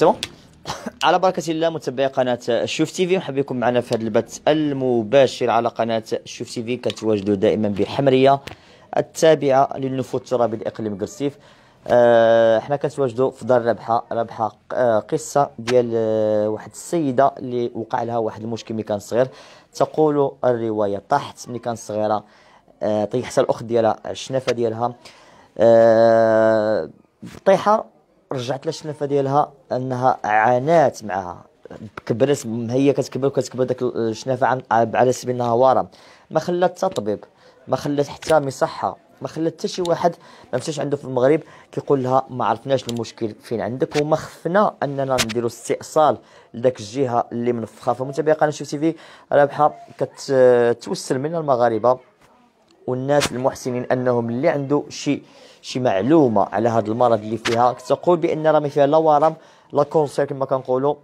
سي بون على بركة الله متابعي قناة شوف تي في مرحبا بكم معنا في هذا البث المباشر على قناة شوف تي في كتواجدوا دائما بالحمرية التابعة للنفوذ الترابي الإقليم قرصيف آه حنا كنتواجدوا في دار ربحة ربحة آه قصة ديال آه واحد السيدة اللي وقع لها واحد المشكل ملي كان صغير تقول الرواية طاحت ملي كان صغيرة آه، طيحت الأخت ديالها الشنافة ديالها آه، طيحة رجعت الشنفه ديالها انها عانات معها كبرت هي كتكبر وكتكبر داك الشنافه على سبيل انها ورم ما خلات حتى طبيب ما خلات حتى مصحه ما خلات حتى شي واحد ما مشاش عنده في المغرب كيقول لها ما عرفناش المشكل فين عندك وما خفنا اننا نديروا استئصال لذاك الجهه اللي منفخه فمتابعه قناه شفتي في رابحه كتوسل من المغاربه والناس المحسنين انهم اللي عنده شي شي معلومه على هذا المرض اللي فيها تقول بان راه ما فيها لا ورم لا كونسير كما كنقولوا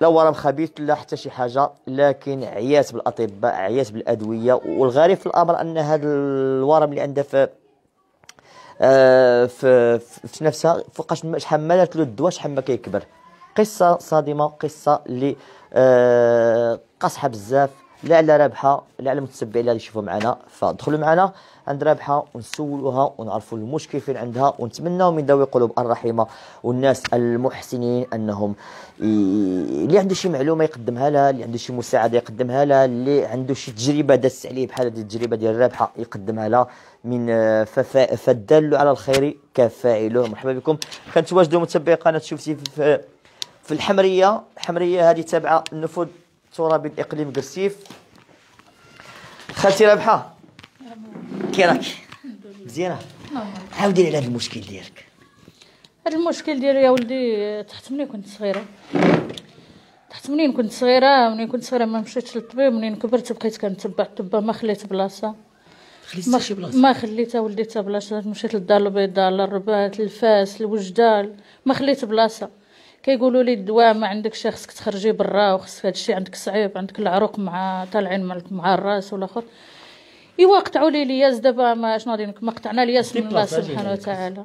لا ورم خبيث لا حتى شي حاجه لكن عيات بالاطباء عيات بالادويه والغريب في الامر ان هذا الورم اللي عندها في آه في, في نفسها فوقاش شحال ما له الدواء شحال ما كيكبر قصه صادمه قصه اللي آه قاصحه بزاف لا على رابحه لا على متسبعين اللي يشوفوا معنا فدخلوا معنا عند رابحه ونسولوها ونعرفوا المشكل فين عندها ونتمناو من ذوي قلوب الرحيمه والناس المحسنين انهم اللي عنده شي معلومه يقدمها لها اللي عنده شي مساعده يقدمها لها اللي عنده شي تجربه دازت عليه بحال هذه التجربه ديال رابحه يقدمها لها من ففا... فالدال على الخير كفاعله مرحبا بكم كنتواجدوا متابعي قناه شفتي في, في الحمريه الحمريه هذه تابعه النفوذ تراب الاقليم قرسيف خالتي رابحه كي راك مزيانه عاودي على هذا المشكل ديالك هذا المشكل ديالي يا ولدي تحت منين كنت صغيره تحت منين كنت صغيره منين كنت صغيره ما مشيتش للطبيب منين كبرت بقيت كنتبع الطبه ما خليت بلاصه خليت ما خليتها ولدي حتى بلاصه مشيت للدار البيضاء للرباط للفاس لوجدال ما خليت بلاصه كيقولوا لي الدواء ما عندكش خصك تخرجي برا وخصك هادشي عندك صعيب عندك العروق مع طالعين مع الراس والاخر ايوا قطعوا لي الياس دابا ما شنو غادي ما قطعنا الياس من الله سبحانه وتعالى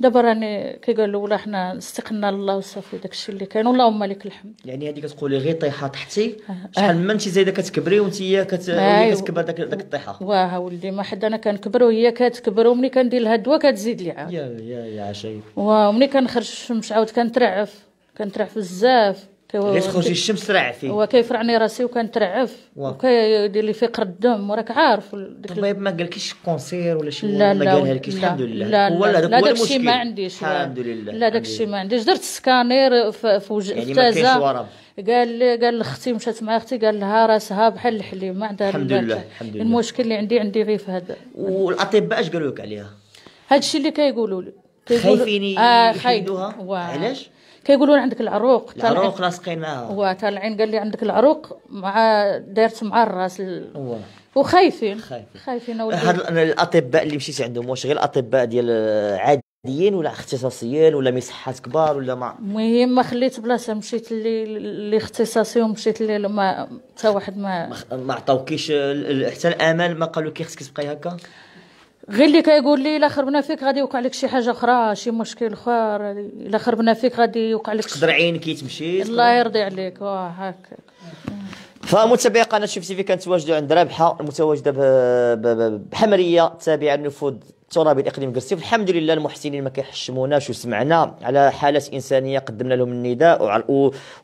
دابا راني كي قال الاولى حنا استقنا الله وصافي داكشي اللي كان اللهم لك الحمد يعني هذه كتقولي غير طيحه طحتي آه، آه. شحال ما انت زايده كتكبري وانت هي كت... آه، أيوه. كتكبر داك داك الطيحه واه ولدي ما حد انا كنكبر وهي كتكبر ومني كندير لها الدواء كتزيد لي عاد يا يا يا واه ومني كنخرج الشمس عاود كنترعف كنترعف بزاف غير تخرجي الشمس فيه هو كيفرعني راسي وكنترعف وكيدير لي فقر الدم وراك عارف الطبيب ما قالكش كونسير ولا شي لا لا قالها لك الحمد لله لا هو لا لا داكشي ما عنديش الحمد لله لا داكشي ما عنديش درت سكانير في وجه يعني ما قال لي قال لاختي مشات مع اختي قال لها راسها بحال الحليب ما عندها الحمد لله الحمد لله المشكل اللي عندي عندي غير في هذا والاطباء اش قالوا لك عليها هادشي اللي كيقولوا لي خايفين آه، يحيدوها علاش كيقولوا عندك العروق العروق لاصقيناها وتا العين قال لي عندك العروق مع دارت مع الراس ال... وخايفين خايفين خايفين هاد الاطباء اللي مشيتي عندهم واش غير الاطباء ديال عاديين ولا اختصاصيين ولا مساحات كبار ولا ما المهم ما خليت بلاصه مشيت لي اختصاصي ومشيت لي ما حتى واحد ما ما عطاوكيش حتى الامل ما قالوا كي خصك تبقاي هكا غير اللي كيقول لي الا خربنا فيك غادي يوقع لك شي حاجه اخرى شي مشكل اخر الا خربنا فيك غادي يوقع لك تقدر عينك تمشي الله يرضي عليك واه هكاك فمتابعي قناه شفتي في كانت متواجده عند رابحه المتواجده بحمريه تابعه لنفوذ التراب الاقليمي الكرسيف الحمد لله المحسنين ما كيحشموناش وسمعنا على حالات انسانيه قدمنا لهم النداء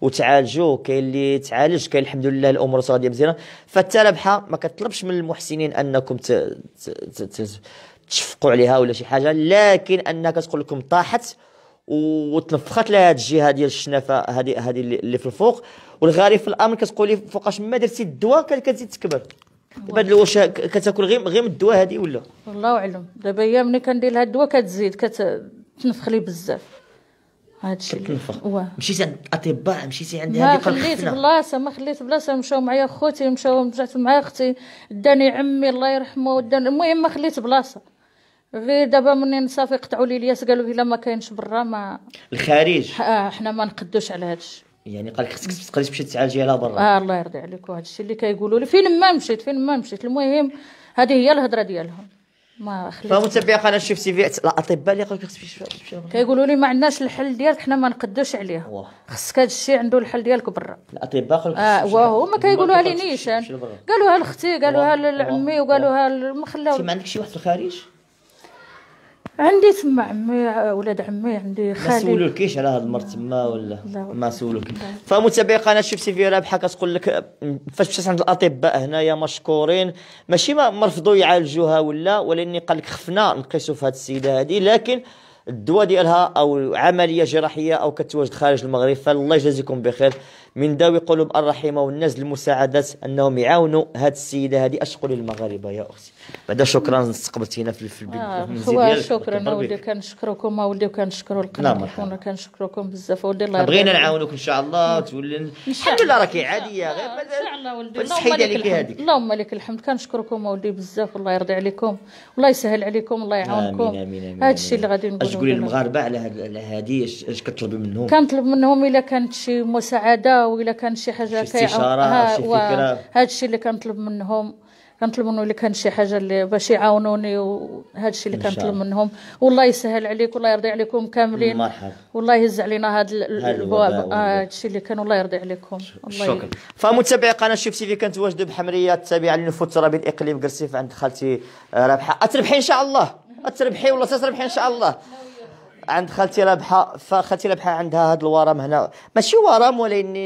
وتعالجوا كاين اللي تعالج كاين الحمد لله الامور صاديه مزيانه فالتربحه ما كطلبش من المحسنين انكم ت... ت... ت... تشفقوا عليها ولا شي حاجه لكن انها كتقول لكم طاحت وتنفخت لها هذه الجهه ديال الشنافه هذه هذه اللي في الفوق والغريب في الامر كتقولي فوقاش ما درتي الدواء كتزيد تكبر بعد واش كتاكل غير غير من الدواء هذه ولا والله اعلم دابا هي ملي كندير لها الدواء كتزيد كتنفخ لي بزاف هادشي كتنفخ مشيتي عند الاطباء مشيتي عند هذه قال ما خليت بلاصه ما خليت بلاصه مشاو معايا خوتي مشاو رجعت مع اختي داني عمي الله يرحمه داني المهم ما خليت بلاصه غير دابا منين صافي قطعوا لي الياس قالوا لي لا ما كاينش برا ما الخارج اه حنا ما نقدوش على هادشي يعني قال لك خصك تقدري تمشي تعالجي على برا اه الله يرضي عليك وهذا الشيء اللي كيقولوا لي فين ما مشيت فين ما مشيت المهم هذه هي الهضره ديالهم ما خليت فمتابعي قناه شوف تي في الاطباء اللي قالوا لك تمشي كيقولوا لي ما عندناش الحل ديالك حنا ما نقدوش عليه خصك هذا الشيء عنده الحل ديالك برا الاطباء قالوا اه واه هما كيقولوها لي نيشان قالوها لاختي قالوها لعمي وقالوها ما خلاو ما عندك شي واحد في الخارج عندي تما عمي ولاد عمي عندي خالي ما سولوكيش على هاد المر تما ولا ما سولوك فمتابعي قناه شفتي في رابحه كتقول لك فاش مشات عند الاطباء هنايا مشكورين ماشي ما رفضوا يعالجوها ولا ولكن قال لك خفنا نقيسوا في هاد السيده هذه لكن الدواء ديالها او عمليه جراحيه او كتواجد خارج المغرب فالله يجازيكم بخير من ذوي قلوب الرحيمه والناس المساعدات انهم يعاونوا هاد السيده هذه اشقوا للمغاربه يا اختي بعدا شكرا استقبلتينا في في البيت آه شكرا اولدي كنشكركم اولدي وكنشكروا القناه نعم، كنشكركم بزاف اولدي الله بغينا نعاونوك ان شاء الله وتولي نعم. الحمد لله راكي عاديه غير ان شاء الله اولدي اللهم لك الحمد اللهم لك الحمد كنشكركم اولدي بزاف الله يرضي عليكم الله يسهل عليكم الله يعاونكم هذا الشيء اللي غادي نقولوا تقولي للمغاربه على هذه اش كتطلبي منهم كنطلب منهم الا كانت شي مساعده والا كان شي حاجه كيعاونوا هذا الشيء اللي كنطلب منهم كنطلب منه اللي كان شي حاجه اللي باش يعاونوني وهذا الشيء اللي كنطلب منهم والله يسهل عليك والله يرضي عليكم كاملين مرحبا والله يهز علينا هاد البواب هذا الشيء اللي كان والله يرضي عليكم الله شكرا فمتابعي قناه شيف تي في واجده بحمريه تابعه لنفوت الترابي الاقليم قرسيف عند خالتي آه، رابحه اتربحي ان شاء الله اتربحي والله تتربحي ان شاء الله عند خالتي رابحه فخالتي رابحه عندها هاد الورم هنا ماشي ورم ولكن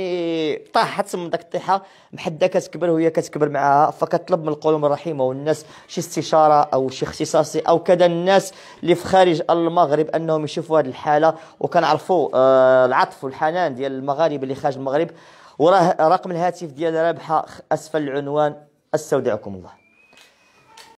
طاحت من داك الطيحه محده كتكبر وهي كتكبر معاها فكطلب من القلوب الرحيمه والناس شي استشاره او شي اختصاصي او كذا الناس اللي في خارج المغرب انهم يشوفوا هذه الحاله وكنعرفوا آه العطف والحنان ديال المغاربه اللي خارج المغرب وراه رقم الهاتف ديال رابحه اسفل العنوان استودعكم الله